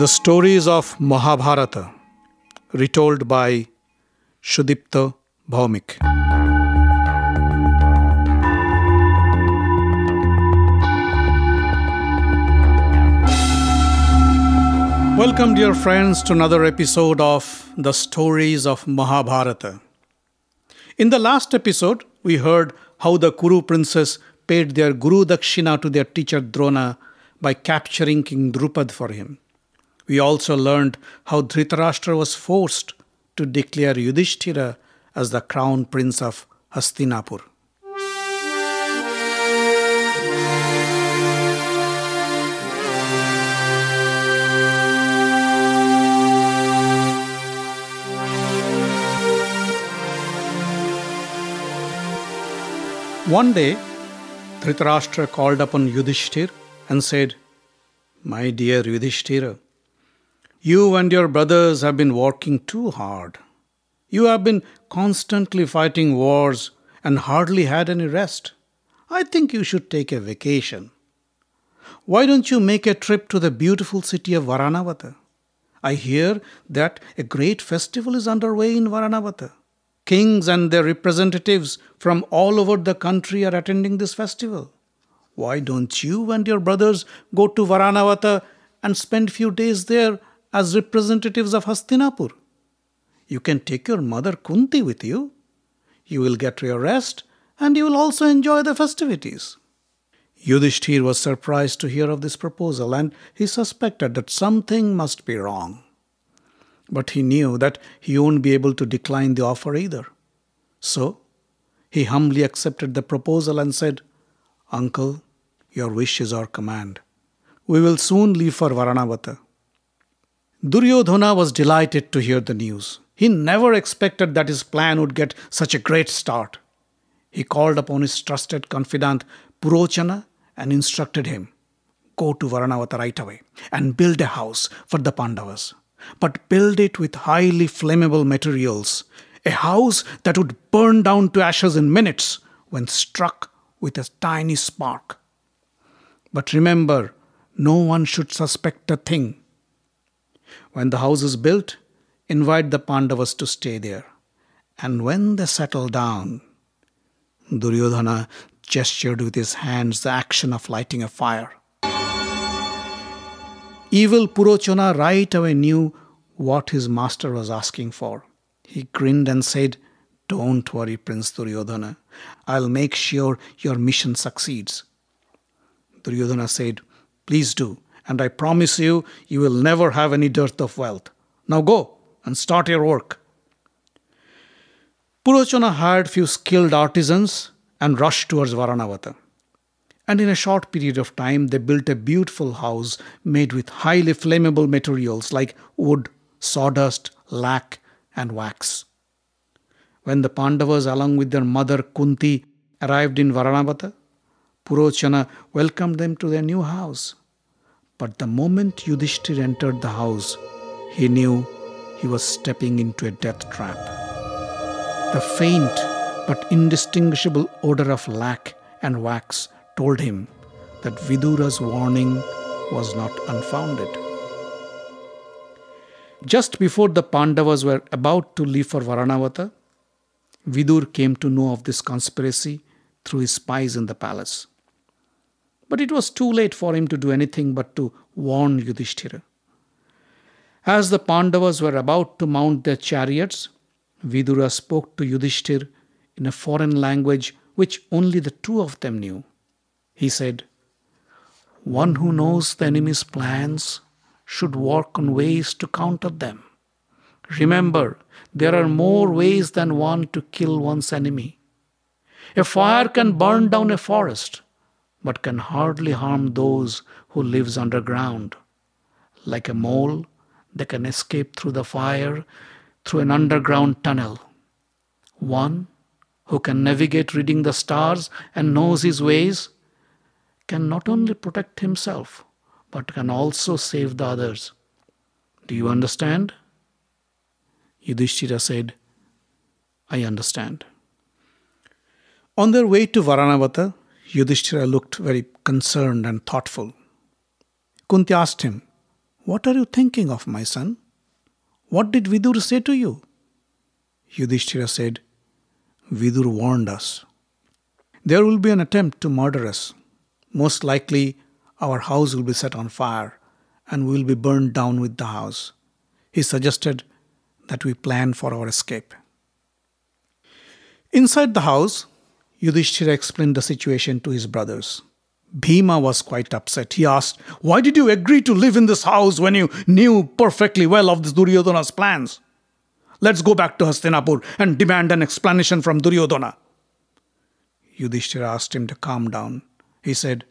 The stories of Mahabharata, retold by Shudipta Bhaumik. Welcome, dear friends, to another episode of The Stories of Mahabharata. In the last episode, we heard how the Kuru princes paid their Guru Dakshina to their teacher Drona by capturing King Drupad for him. We also learned how Dhritarashtra was forced to declare Yudhishthira as the crown prince of Hastinapur. One day, Dhritarashtra called upon Yudhishthir and said, My dear Yudhishthira, you and your brothers have been working too hard. You have been constantly fighting wars and hardly had any rest. I think you should take a vacation. Why don't you make a trip to the beautiful city of Varanavata? I hear that a great festival is underway in Varanavata. Kings and their representatives from all over the country are attending this festival. Why don't you and your brothers go to Varanavata and spend a few days there as representatives of Hastinapur. You can take your mother Kunti with you. You will get your rest and you will also enjoy the festivities. Yudhishthir was surprised to hear of this proposal and he suspected that something must be wrong. But he knew that he wouldn't be able to decline the offer either. So he humbly accepted the proposal and said, Uncle, your wish is our command. We will soon leave for Varanavata. Duryodhana was delighted to hear the news. He never expected that his plan would get such a great start. He called upon his trusted confidant Purochana and instructed him go to Varanavata right away and build a house for the Pandavas. But build it with highly flammable materials, a house that would burn down to ashes in minutes when struck with a tiny spark. But remember, no one should suspect a thing. When the house is built, invite the Pandavas to stay there. And when they settle down, Duryodhana gestured with his hands the action of lighting a fire. Evil Purochana right away knew what his master was asking for. He grinned and said, Don't worry, Prince Duryodhana. I'll make sure your mission succeeds. Duryodhana said, Please do and I promise you, you will never have any dearth of wealth. Now go and start your work. Purochana hired few skilled artisans and rushed towards Varanavata. And in a short period of time, they built a beautiful house made with highly flammable materials like wood, sawdust, lac, and wax. When the Pandavas, along with their mother Kunti, arrived in Varanavata, Purochana welcomed them to their new house. But the moment Yudhishthir entered the house, he knew he was stepping into a death trap. The faint but indistinguishable odor of lac and wax told him that Vidura's warning was not unfounded. Just before the Pandavas were about to leave for Varanavata, Vidur came to know of this conspiracy through his spies in the palace. But it was too late for him to do anything but to warn Yudhishthira. As the Pandavas were about to mount their chariots, Vidura spoke to Yudhishthir in a foreign language which only the two of them knew. He said, One who knows the enemy's plans should work on ways to counter them. Remember, there are more ways than one to kill one's enemy. A fire can burn down a forest, but can hardly harm those who lives underground. Like a mole, they can escape through the fire through an underground tunnel. One who can navigate reading the stars and knows his ways can not only protect himself but can also save the others. Do you understand? Yudhishthira said, I understand. On their way to Varanavata, Yudhishthira looked very concerned and thoughtful. Kunti asked him, What are you thinking of, my son? What did Vidur say to you? Yudhishthira said, Vidur warned us. There will be an attempt to murder us. Most likely, our house will be set on fire and we will be burned down with the house. He suggested that we plan for our escape. Inside the house, Yudhishthira explained the situation to his brothers. Bhima was quite upset. He asked, Why did you agree to live in this house when you knew perfectly well of this Duryodhana's plans? Let's go back to Hastinapur and demand an explanation from Duryodhana. Yudhishthira asked him to calm down. He said,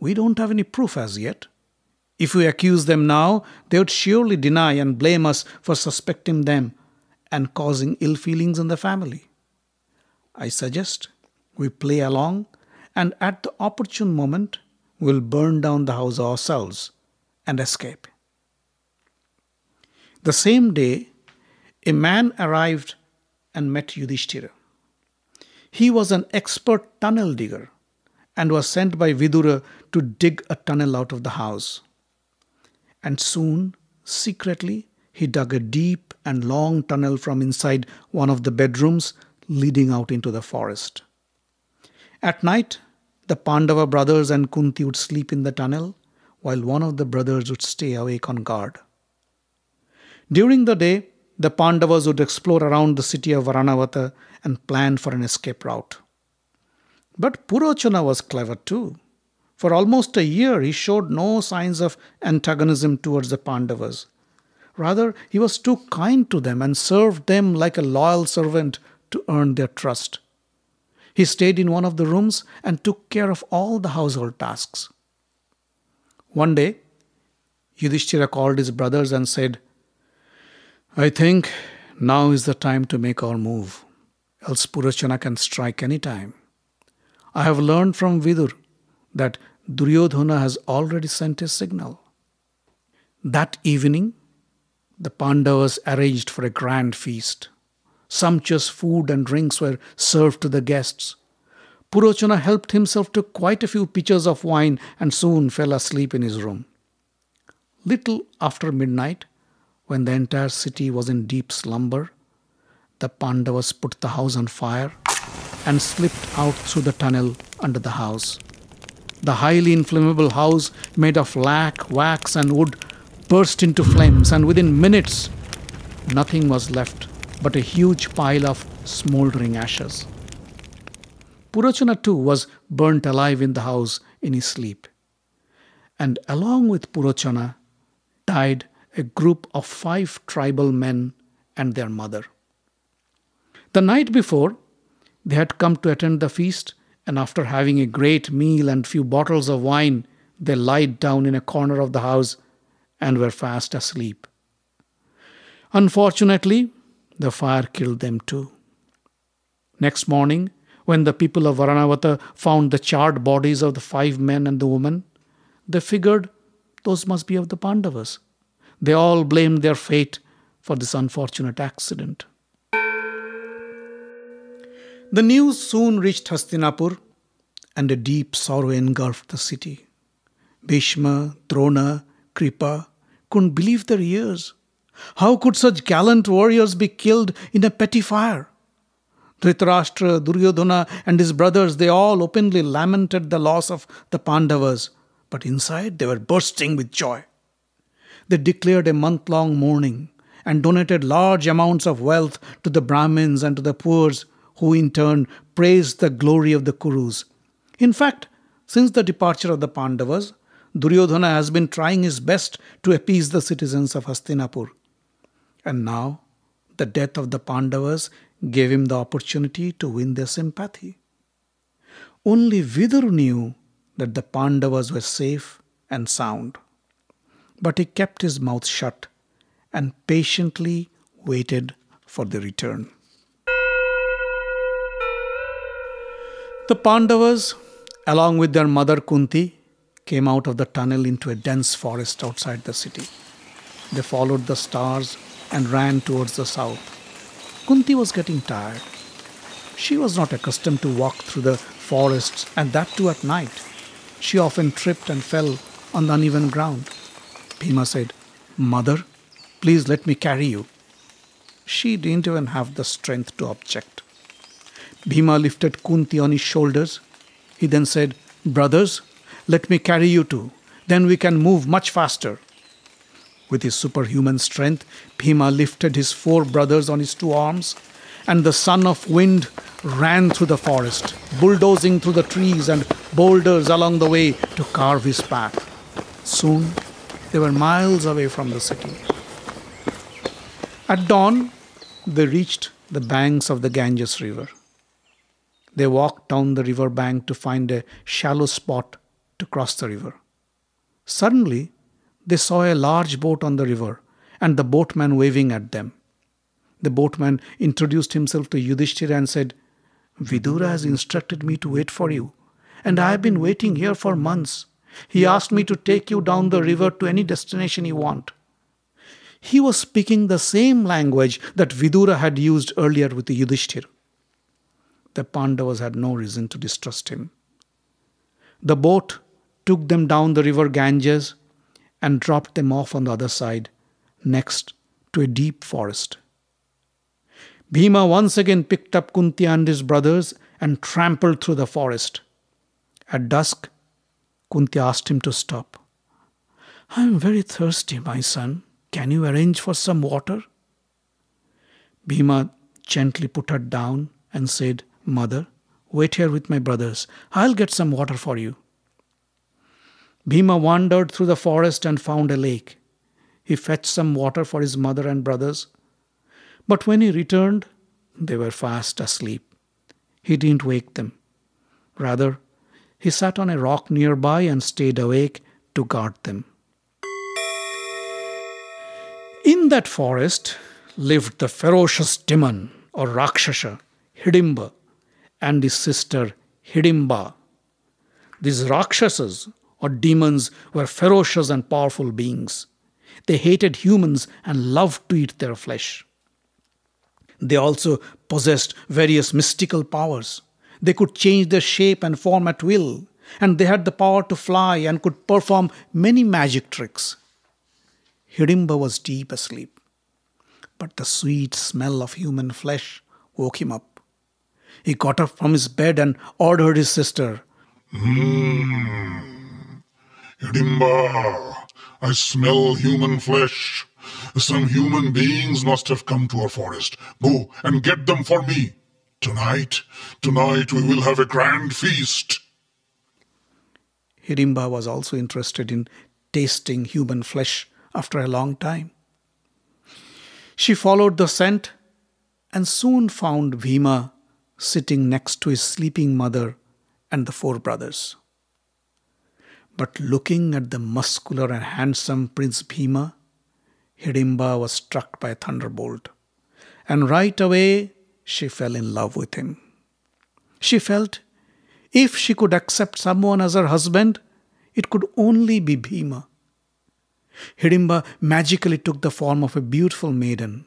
We don't have any proof as yet. If we accuse them now, they would surely deny and blame us for suspecting them and causing ill feelings in the family. I suggest we play along and at the opportune moment we'll burn down the house ourselves and escape. The same day, a man arrived and met Yudhishthira. He was an expert tunnel digger and was sent by Vidura to dig a tunnel out of the house. And soon, secretly, he dug a deep and long tunnel from inside one of the bedrooms leading out into the forest. At night, the Pandava brothers and Kunti would sleep in the tunnel, while one of the brothers would stay awake on guard. During the day, the Pandavas would explore around the city of Varanavata and plan for an escape route. But Purochana was clever too. For almost a year, he showed no signs of antagonism towards the Pandavas. Rather, he was too kind to them and served them like a loyal servant to earn their trust. He stayed in one of the rooms and took care of all the household tasks. One day, Yudhishthira called his brothers and said, I think now is the time to make our move, else Purachana can strike any time. I have learned from Vidur that Duryodhana has already sent his signal. That evening, the Pandavas arranged for a grand feast. Sumptuous food and drinks were served to the guests. Purochana helped himself to quite a few pitchers of wine and soon fell asleep in his room. Little after midnight, when the entire city was in deep slumber, the Pandavas put the house on fire and slipped out through the tunnel under the house. The highly inflammable house, made of lac, wax, and wood, burst into flames, and within minutes, nothing was left but a huge pile of smouldering ashes. Purochana too was burnt alive in the house in his sleep. And along with Purochana died a group of five tribal men and their mother. The night before, they had come to attend the feast, and after having a great meal and few bottles of wine, they lied down in a corner of the house and were fast asleep. Unfortunately, the fire killed them too. Next morning, when the people of Varanavata found the charred bodies of the five men and the woman, they figured those must be of the Pandavas. They all blamed their fate for this unfortunate accident. The news soon reached Hastinapur, and a deep sorrow engulfed the city. Bhishma, Drona, Kripa couldn't believe their ears. How could such gallant warriors be killed in a petty fire? Dhritarashtra, Duryodhana, and his brothers, they all openly lamented the loss of the Pandavas, but inside they were bursting with joy. They declared a month long mourning and donated large amounts of wealth to the Brahmins and to the poor, who in turn praised the glory of the Kurus. In fact, since the departure of the Pandavas, Duryodhana has been trying his best to appease the citizens of Hastinapur. And now, the death of the Pandavas gave him the opportunity to win their sympathy. Only Vidur knew that the Pandavas were safe and sound. But he kept his mouth shut and patiently waited for the return. The Pandavas, along with their mother Kunti, came out of the tunnel into a dense forest outside the city. They followed the stars and ran towards the south. Kunti was getting tired. She was not accustomed to walk through the forests and that too at night. She often tripped and fell on the uneven ground. Bhima said, Mother, please let me carry you. She didn't even have the strength to object. Bhima lifted Kunti on his shoulders. He then said, Brothers, let me carry you too. Then we can move much faster. With his superhuman strength, Bhima lifted his four brothers on his two arms, and the son of wind ran through the forest, bulldozing through the trees and boulders along the way to carve his path. Soon, they were miles away from the city. At dawn, they reached the banks of the Ganges River. They walked down the river bank to find a shallow spot to cross the river. Suddenly, they saw a large boat on the river and the boatman waving at them. The boatman introduced himself to Yudhishthira and said, Vidura has instructed me to wait for you, and I have been waiting here for months. He asked me to take you down the river to any destination you want. He was speaking the same language that Vidura had used earlier with Yudhishthira. The Pandavas had no reason to distrust him. The boat took them down the river Ganges and dropped them off on the other side, next to a deep forest. Bhima once again picked up Kunti and his brothers and trampled through the forest. At dusk, Kunti asked him to stop. I am very thirsty, my son. Can you arrange for some water? Bhima gently put her down and said, Mother, wait here with my brothers. I'll get some water for you. Bhima wandered through the forest and found a lake. He fetched some water for his mother and brothers. But when he returned, they were fast asleep. He didn't wake them. Rather, he sat on a rock nearby and stayed awake to guard them. In that forest lived the ferocious demon or Rakshasa, Hidimba, and his sister Hidimba. These Rakshasas or demons were ferocious and powerful beings. They hated humans and loved to eat their flesh. They also possessed various mystical powers. They could change their shape and form at will, and they had the power to fly and could perform many magic tricks. Hidimba was deep asleep, but the sweet smell of human flesh woke him up. He got up from his bed and ordered his sister. Mm. Dimba, I smell human flesh. Some human beings must have come to our forest. Go and get them for me. Tonight, tonight we will have a grand feast. Hirimba was also interested in tasting human flesh after a long time. She followed the scent and soon found Bhima sitting next to his sleeping mother and the four brothers. But looking at the muscular and handsome Prince Bhima, Hidimba was struck by a thunderbolt, and right away she fell in love with him. She felt if she could accept someone as her husband, it could only be Bhima. Hidimba magically took the form of a beautiful maiden,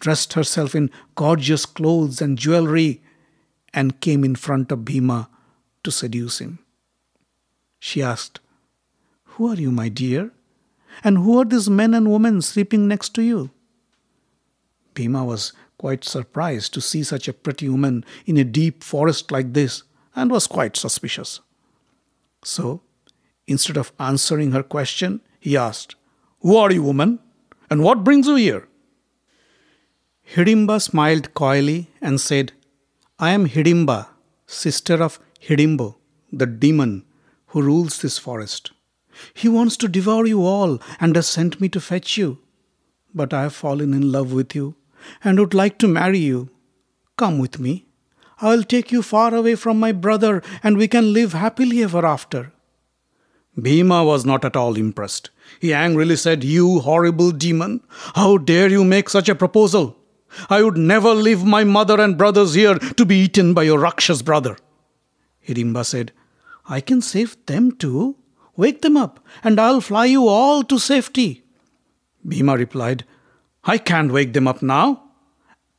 dressed herself in gorgeous clothes and jewelry, and came in front of Bhima to seduce him. She asked, Who are you, my dear? And who are these men and women sleeping next to you? Bhima was quite surprised to see such a pretty woman in a deep forest like this and was quite suspicious. So, instead of answering her question, he asked, Who are you, woman? And what brings you here? Hidimba smiled coyly and said, I am Hidimba, sister of Hidimbo, the demon who rules this forest. He wants to devour you all and has sent me to fetch you. But I have fallen in love with you and would like to marry you. Come with me. I will take you far away from my brother and we can live happily ever after. Bhima was not at all impressed. He angrily said, You horrible demon, how dare you make such a proposal? I would never leave my mother and brothers here to be eaten by your Rakshas brother. Hirimba said, I can save them too. Wake them up, and I'll fly you all to safety. Bhima replied, I can't wake them up now.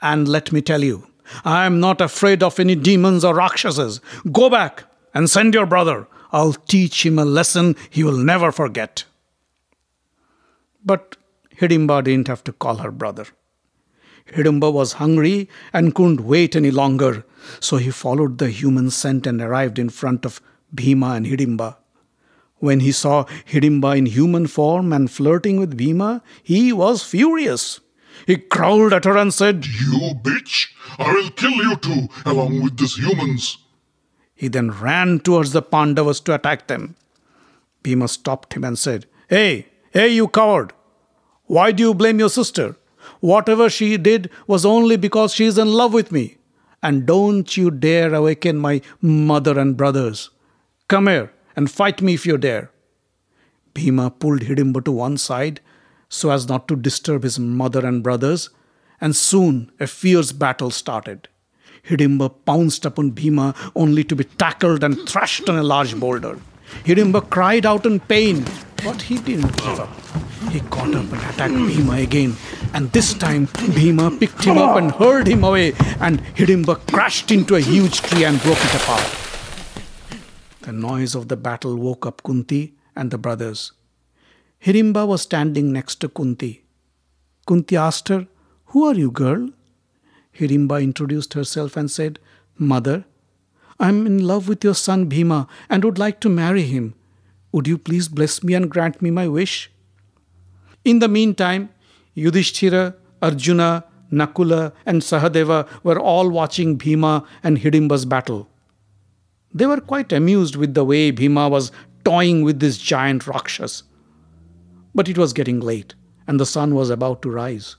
And let me tell you, I am not afraid of any demons or Rakshasas. Go back and send your brother. I'll teach him a lesson he will never forget. But Hidimba didn't have to call her brother. Hidimba was hungry and couldn't wait any longer, so he followed the human scent and arrived in front of Bhima and Hidimba. When he saw Hidimba in human form and flirting with Bhima, he was furious. He growled at her and said, You bitch! I will kill you too, along with these humans. He then ran towards the Pandavas to attack them. Bhima stopped him and said, Hey, hey, you coward! Why do you blame your sister? Whatever she did was only because she is in love with me. And don't you dare awaken my mother and brothers. Come here and fight me if you dare. Bhima pulled Hidimba to one side so as not to disturb his mother and brothers, and soon a fierce battle started. Hidimba pounced upon Bhima only to be tackled and thrashed on a large boulder. Hidimba cried out in pain, but he didn't give up. He caught up and attacked Bhima again, and this time Bhima picked him up and hurled him away, and Hidimba crashed into a huge tree and broke it apart. The noise of the battle woke up Kunti and the brothers. Hirimba was standing next to Kunti. Kunti asked her, Who are you, girl? Hirimba introduced herself and said, Mother, I am in love with your son Bhima and would like to marry him. Would you please bless me and grant me my wish? In the meantime, Yudhishthira, Arjuna, Nakula, and Sahadeva were all watching Bhima and Hidimba's battle. They were quite amused with the way Bhima was toying with this giant Rakshas. But it was getting late, and the sun was about to rise.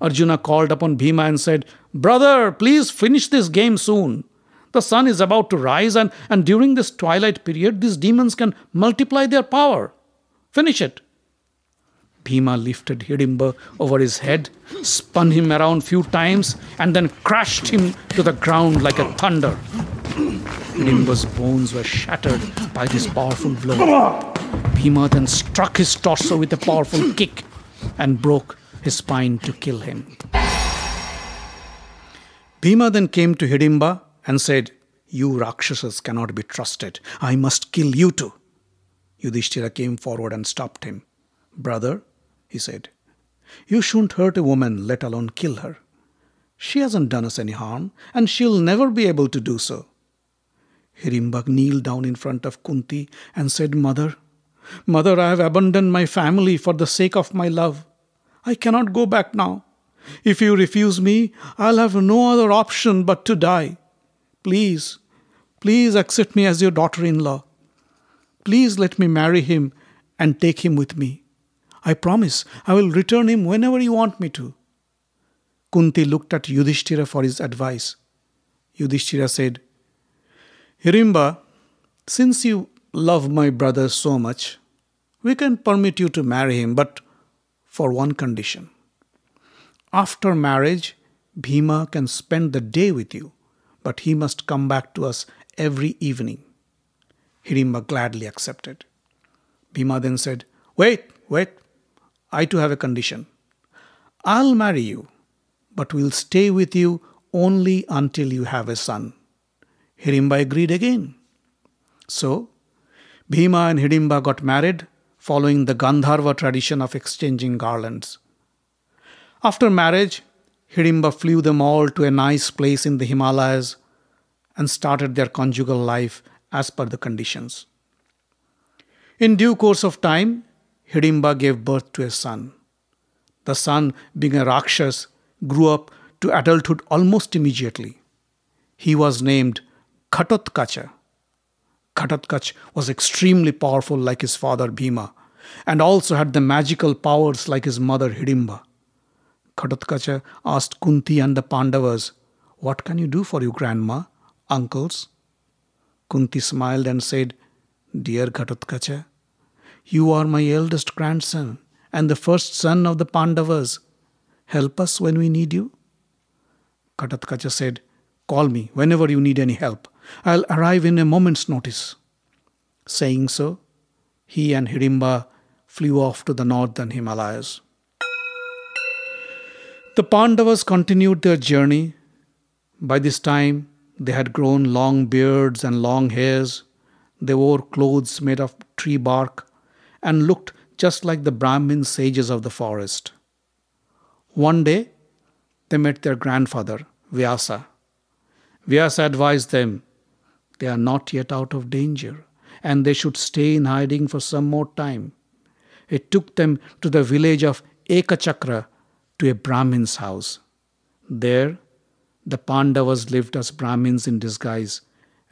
Arjuna called upon Bhima and said, Brother, please finish this game soon. The sun is about to rise, and, and during this twilight period, these demons can multiply their power. Finish it. Bhima lifted Hidimba over his head, spun him around few times, and then crashed him to the ground like a thunder. Nimba's bones were shattered by this powerful blow. Bhima then struck his torso with a powerful kick and broke his spine to kill him. Bhima then came to Hidimba and said, You Rakshasas cannot be trusted. I must kill you too. Yudhishthira came forward and stopped him. Brother, he said, you shouldn't hurt a woman, let alone kill her. She hasn't done us any harm, and she'll never be able to do so. Hirimbak kneeled down in front of Kunti and said, Mother, Mother, I have abandoned my family for the sake of my love. I cannot go back now. If you refuse me, I'll have no other option but to die. Please, please accept me as your daughter in law. Please let me marry him and take him with me. I promise I will return him whenever you want me to. Kunti looked at Yudhishthira for his advice. Yudhishthira said, Hirimba, since you love my brother so much, we can permit you to marry him, but for one condition. After marriage, Bhima can spend the day with you, but he must come back to us every evening. Hirimba gladly accepted. Bhima then said, Wait, wait, I too have a condition. I'll marry you, but we will stay with you only until you have a son. Hirimba agreed again. So, Bhima and Hidimba got married following the Gandharva tradition of exchanging garlands. After marriage, Hidimba flew them all to a nice place in the Himalayas and started their conjugal life as per the conditions. In due course of time, Hidimba gave birth to a son. The son, being a Rakshas, grew up to adulthood almost immediately. He was named Khatotkacha, Khatotkacha was extremely powerful like his father Bhima and also had the magical powers like his mother Hidimba. Khatotkacha asked Kunti and the Pandavas, What can you do for you, grandma, uncles? Kunti smiled and said, Dear Ghatotkacha, you are my eldest grandson and the first son of the Pandavas. Help us when we need you. Katatkacha said, Call me whenever you need any help. I'll arrive in a moment's notice. Saying so, he and Hirimba flew off to the northern Himalayas. The Pandavas continued their journey. By this time, they had grown long beards and long hairs. They wore clothes made of tree bark and looked just like the Brahmin sages of the forest. One day, they met their grandfather, Vyasa. Vyasa advised them they are not yet out of danger, and they should stay in hiding for some more time. It took them to the village of Ekachakra to a Brahmin's house. There, the Pandavas lived as Brahmins in disguise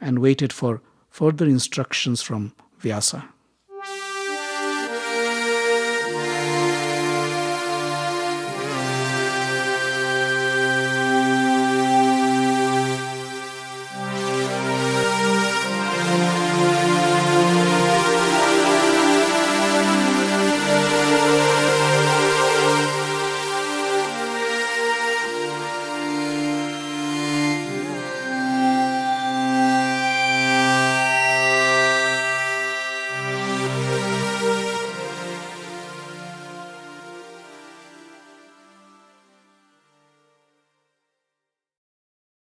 and waited for further instructions from Vyasa.